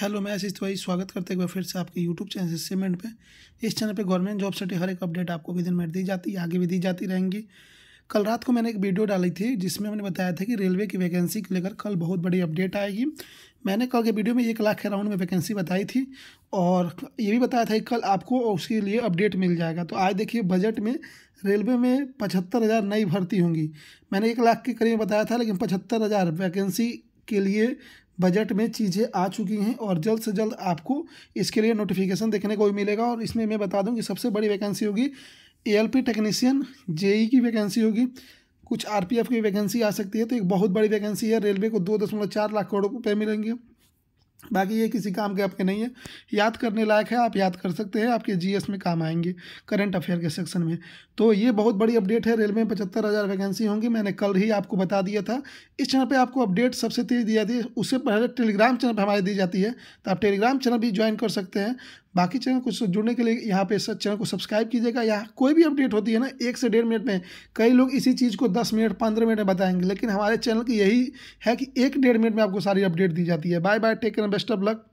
hello मैं आशीष तिवारी स्वागत करते हुए फिर से आपके यूट्यूब चैनल सीमेंट पे इस चैनल पे गवर्नमेंट जॉब सर्टी हर एक अपडेट आपको विदिन मिनट दी जाती है आगे भी दी जाती रहेंगी कल रात को मैंने एक वीडियो डाली थी जिसमें मैंने बताया था कि रेलवे की वैकेंसी को लेकर कल बहुत बड़ी अपडेट आएगी मैंने कल के वीडियो में एक लाख के राउंड में वैकेंसी बताई थी और ये भी बताया था कि कल आपको उसके लिए अपडेट मिल जाएगा तो आज देखिए बजट में रेलवे में पचहत्तर हज़ार नई भर्ती होंगी मैंने एक लाख के करीब बताया था लेकिन पचहत्तर हज़ार वैकेंसी के लिए बजट में चीज़ें आ चुकी हैं और जल्द से जल्द आपको इसके लिए नोटिफिकेशन देखने को भी मिलेगा और इसमें मैं बता दूं कि सबसे बड़ी वैकेंसी होगी एएलपी टेक्नीशियन जेई की वैकेंसी होगी कुछ आरपीएफ की वैकेंसी आ सकती है तो एक बहुत बड़ी वैकेंसी है रेलवे को दो दशमलव चार लाख करोड़ रुपये मिलेंगे बाकी ये किसी काम के आपके नहीं है याद करने लायक है आप याद कर सकते हैं आपके जीएस में काम आएंगे करंट अफेयर के सेक्शन में तो ये बहुत बड़ी अपडेट है रेलवे में पचहत्तर हज़ार वैकेंसी होंगी मैंने कल ही आपको बता दिया था इस चैनल पे आपको अपडेट सबसे तेज दी जाती है उससे पहले टेलीग्राम चैनल पर हमारी दी जाती है तो आप टेलीग्राम चैनल भी ज्वाइन कर सकते हैं बाकी चैनल को जुड़ने के लिए यहाँ पे चैनल को सब्सक्राइब कीजिएगा या कोई भी अपडेट होती है ना एक से डेढ़ मिनट में कई लोग इसी चीज़ को दस मिनट पंद्रह मिनट में बताएंगे लेकिन हमारे चैनल की यही है कि एक डेढ़ मिनट में आपको सारी अपडेट दी जाती है bye bye take and best of luck